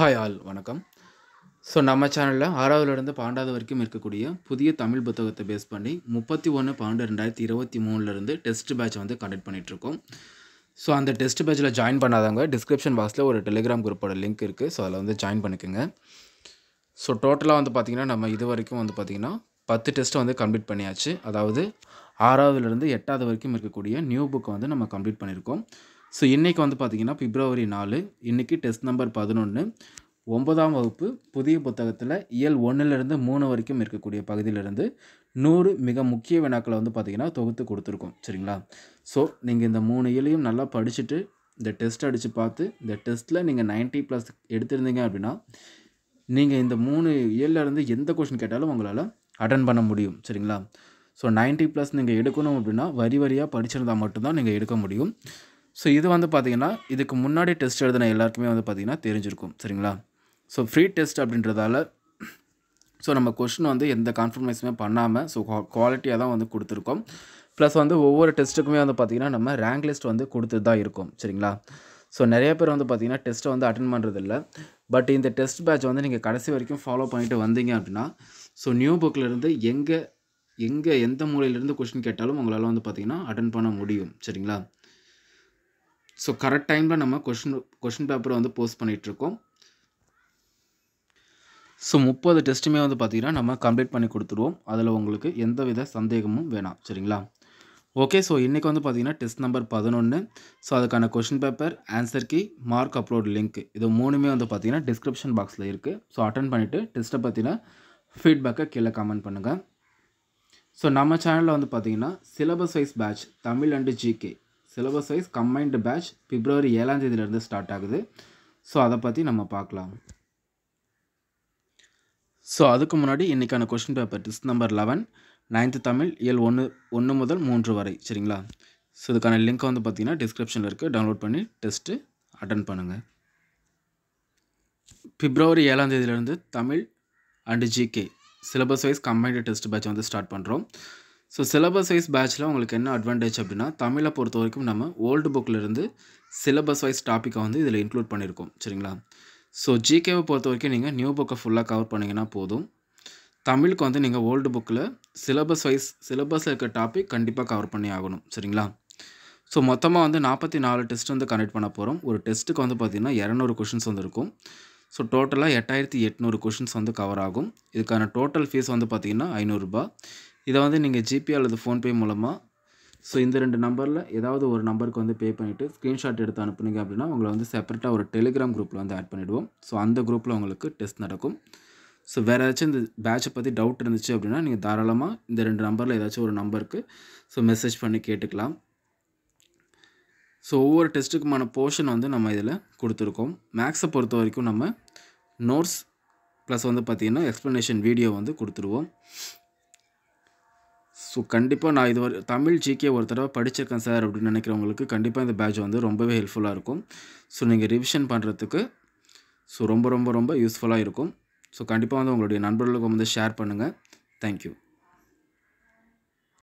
hi all வணக்கம் so நம்ம சேனலில் ஆறாவதுலேருந்து பன்னெண்டாவது வரைக்கும் இருக்கக்கூடிய புதிய தமிழ் புத்தகத்தை பேஸ் பண்ணி முப்பத்தி ஒன்று பன்னெண்டு ரெண்டாயிரத்தி இருபத்தி மூணுலேருந்து டெஸ்ட் பேட்ச் வந்து கண்டக்ட் பண்ணிகிட்ருக்கோம் ஸோ அந்த டெஸ்ட் பேட்சில் ஜாயின் பண்ணாதவங்க டிஸ்கிரிப்ஷன் பாக்ஸில் ஒரு டெலிகிராம் குரூப்போட லிங்க் இருக்குது ஸோ அதில் வந்து ஜாயின் பண்ணிக்கோங்க ஸோ டோட்டலாக வந்து பார்த்திங்கன்னா நம்ம இது வரைக்கும் வந்து பார்த்திங்கன்னா பத்து டெஸ்ட்டை வந்து கம்ப்ளீட் பண்ணியாச்சு அதாவது ஆறாவதுலேருந்து எட்டாவது வரைக்கும் இருக்கக்கூடிய நியூ புக்கை வந்து நம்ம கம்ப்ளீட் பண்ணியிருக்கோம் ஸோ இன்றைக்கி வந்து பார்த்திங்கன்னா பிப்ரவரி நாலு இன்றைக்கி டெஸ்ட் நம்பர் பதினொன்று ஒன்பதாம் வகுப்பு புதிய புத்தகத்தில் இயல் ஒன்றுலேருந்து மூணு வரைக்கும் இருக்கக்கூடிய பகுதியிலிருந்து நூறு மிக முக்கிய வினாக்களை வந்து பார்த்திங்கன்னா தொகுத்து கொடுத்துருக்கோம் சரிங்களா ஸோ நீங்கள் இந்த மூணு இயலையும் நல்லா படிச்சுட்டு இந்த டெஸ்ட் அடித்து பார்த்து இந்த டெஸ்ட்டில் நீங்கள் நைன்ட்டி ப்ளஸ் எடுத்திருந்தீங்க அப்படின்னா நீங்கள் இந்த மூணு இயர்லேருந்து எந்த கொஷின் கேட்டாலும் உங்களால் அட்டன் பண்ண முடியும் சரிங்களா ஸோ நைன்ட்டி ப்ளஸ் நீங்கள் எடுக்கணும் அப்படின்னா வரி வரியாக படிச்சிருந்தால் மட்டும்தான் நீங்கள் எடுக்க முடியும் ஸோ இது வந்து பார்த்திங்கன்னா இதுக்கு முன்னாடி டெஸ்ட் எழுதின எல்லாருக்குமே வந்து பார்த்திங்கன்னா தெரிஞ்சிருக்கும் சரிங்களா ஸோ ஃப்ரீ டெஸ்ட் அப்படின்றதால ஸோ நம்ம கொஷின் வந்து எந்த கான்ஃபர்மைஸுமே பண்ணாமல் ஸோ குவாலிட்டியாக தான் வந்து கொடுத்துருக்கோம் ப்ளஸ் வந்து ஒவ்வொரு டெஸ்ட்டுக்குமே வந்து பார்த்திங்கன்னா நம்ம ரேங்க் லிஸ்ட் வந்து கொடுத்துட்டு தான் இருக்கும் சரிங்களா ஸோ நிறைய பேர் வந்து பார்த்திங்கன்னா டெஸ்ட்டை வந்து அட்டன் பண்ணுறதில்ல பட் இந்த டெஸ்ட் பேட்ச் வந்து நீங்கள் கடைசி வரைக்கும் ஃபாலோ பண்ணிட்டு வந்தீங்க அப்படின்னா ஸோ நியூ புக்கிலேருந்து எங்கே எங்கே எந்த மூலையிலேருந்து கொஷின் கேட்டாலும் உங்களால் வந்து பார்த்திங்கன்னா அட்டன் பண்ண முடியும் சரிங்களா ஸோ கரெக்ட் டைமில் நம்ம கொஷின் கொஷின் பேப்பரை வந்து போஸ்ட் பண்ணிகிட்ருக்கோம் ஸோ முப்பது டெஸ்ட்டுமே வந்து பார்த்திங்கன்னா நம்ம கம்ப்ளீட் பண்ணி கொடுத்துருவோம் அதில் உங்களுக்கு எந்த வித சந்தேகமும் வேணாம் சரிங்களா ஓகே ஸோ இன்றைக்கி வந்து பார்த்திங்கன்னா டெஸ்ட் நம்பர் பதினொன்று ஸோ அதுக்கான question paper answer key mark upload link இது மூணுமே வந்து பார்த்திங்கன்னா டிஸ்கிரிப்ஷன் பாக்ஸில் இருக்குது ஸோ அட்டன் பண்ணிவிட்டு டெஸ்ட்டை பற்றின ஃபீட்பேக்கை கீழே கமெண்ட் பண்ணுங்கள் ஸோ நம்ம சேனலில் வந்து பார்த்திங்கன்னா syllabus wise batch Tamil and GK syllabus wise combined batch February ஏழாம் தேதியிலேருந்து ஸ்டார்ட் ஆகுது ஸோ அதை பற்றி நம்ம பார்க்கலாம் ஸோ அதுக்கு முன்னாடி இன்றைக்கான question paper test number eleven ninth Tamil இயல் ஒன்று ஒன்று முதல் மூன்று வரை சரிங்களா ஸோ இதுக்கான லிங்க் வந்து பார்த்திங்கன்னா டிஸ்கிரிப்ஷனில் இருக்குது டவுன்லோட் பண்ணி டெஸ்ட்டு அட்டன் பண்ணுங்கள் பிப்ரவரி ஏழாம் தேதியிலேருந்து Tamil and GK syllabus wise combined test batch வந்து ஸ்டார்ட் பண்ணுறோம் ஸோ சிலபஸ் வைஸ் பேட்சில் உங்களுக்கு என்ன அட்வான்டேஜ் அப்படின்னா தமிழை பொறுத்த வரைக்கும் நம்ம ஓல்டு புக்கிலிருந்து சிலபஸ் வைஸ் டாப்பிக்கை வந்து இதில் இன்க்ளூட் பண்ணியிருக்கோம் சரிங்களா ஸோ ஜிகேவை பொறுத்த வரைக்கும் நீங்கள் நியூ புக்கை ஃபுல்லாக கவர் பண்ணிங்கன்னா போதும் தமிழுக்கு வந்து நீங்கள் ஓல்டு புக்கில் சிலபஸ் வைஸ் சிலபஸில் இருக்க டாபிக் கண்டிப்பாக கவர் பண்ணி ஆகணும் சரிங்களா ஸோ மொத்தமாக வந்து நாற்பத்தி நாலு டெஸ்ட் வந்து கனெக்ட் பண்ண போகிறோம் ஒரு டெஸ்ட்டுக்கு வந்து பார்த்திங்கன்னா இரநூறு கொஷின்ஸ் வந்து இருக்கும் ஸோ டோட்டலாக எட்டாயிரத்தி எட்நூறு கொஷின்ஸ் வந்து கவர் ஆகும் இதுக்கான டோட்டல் ஃபீஸ் வந்து பார்த்திங்கன்னா ஐநூறுரூபா இதை வந்து நீங்கள் ஜிபே அல்லது ஃபோன்பே மூலமாக ஸோ இந்த ரெண்டு நம்பரில் ஏதாவது ஒரு நம்பருக்கு வந்து பே பண்ணிவிட்டு ஸ்க்ரீன்ஷாட் எடுத்து அனுப்புனீங்க அப்படின்னா உங்களை வந்து செப்பரேட்டாக ஒரு டெலிகிராம் குரூப்பில் வந்து ஆட் பண்ணிவிடுவோம் ஸோ அந்த குரூப்பில் உங்களுக்கு டெஸ்ட் நடக்கும் ஸோ வேறு ஏதாச்சும் இந்த பேட்சை பற்றி டவுட் இருந்துச்சு அப்படின்னா நீங்கள் தாராளமாக இந்த ரெண்டு நம்பரில் ஏதாச்சும் ஒரு நம்பருக்கு ஸோ மெசேஜ் பண்ணி கேட்டுக்கலாம் ஸோ ஒவ்வொரு டெஸ்ட்டுக்குமான போர்ஷன் வந்து நம்ம இதில் கொடுத்துருக்கோம் மேக்ஸை பொறுத்த வரைக்கும் நம்ம நோட்ஸ் ப்ளஸ் வந்து பார்த்திங்கன்னா எக்ஸ்ப்ளனேஷன் வீடியோ வந்து கொடுத்துருவோம் ஸோ கண்டிப்பாக நான் இது ஒரு தமிழ் ஜிகே ஒரு தடவை படிச்சிருக்கேன் சார் அப்படின்னு நினைக்கிறவங்களுக்கு கண்டிப்பாக இந்த பேட்ச் வந்து ரொம்பவே ஹெல்ப்ஃபுல்லாக இருக்கும் ஸோ நீங்கள் ரிவிஷன் பண்ணுறதுக்கு ஸோ ரொம்ப ரொம்ப ரொம்ப யூஸ்ஃபுல்லாக இருக்கும் ஸோ கண்டிப்பாக வந்து உங்களுடைய நண்பர்களுக்கும் வந்து ஷேர் பண்ணுங்கள் தேங்க்யூ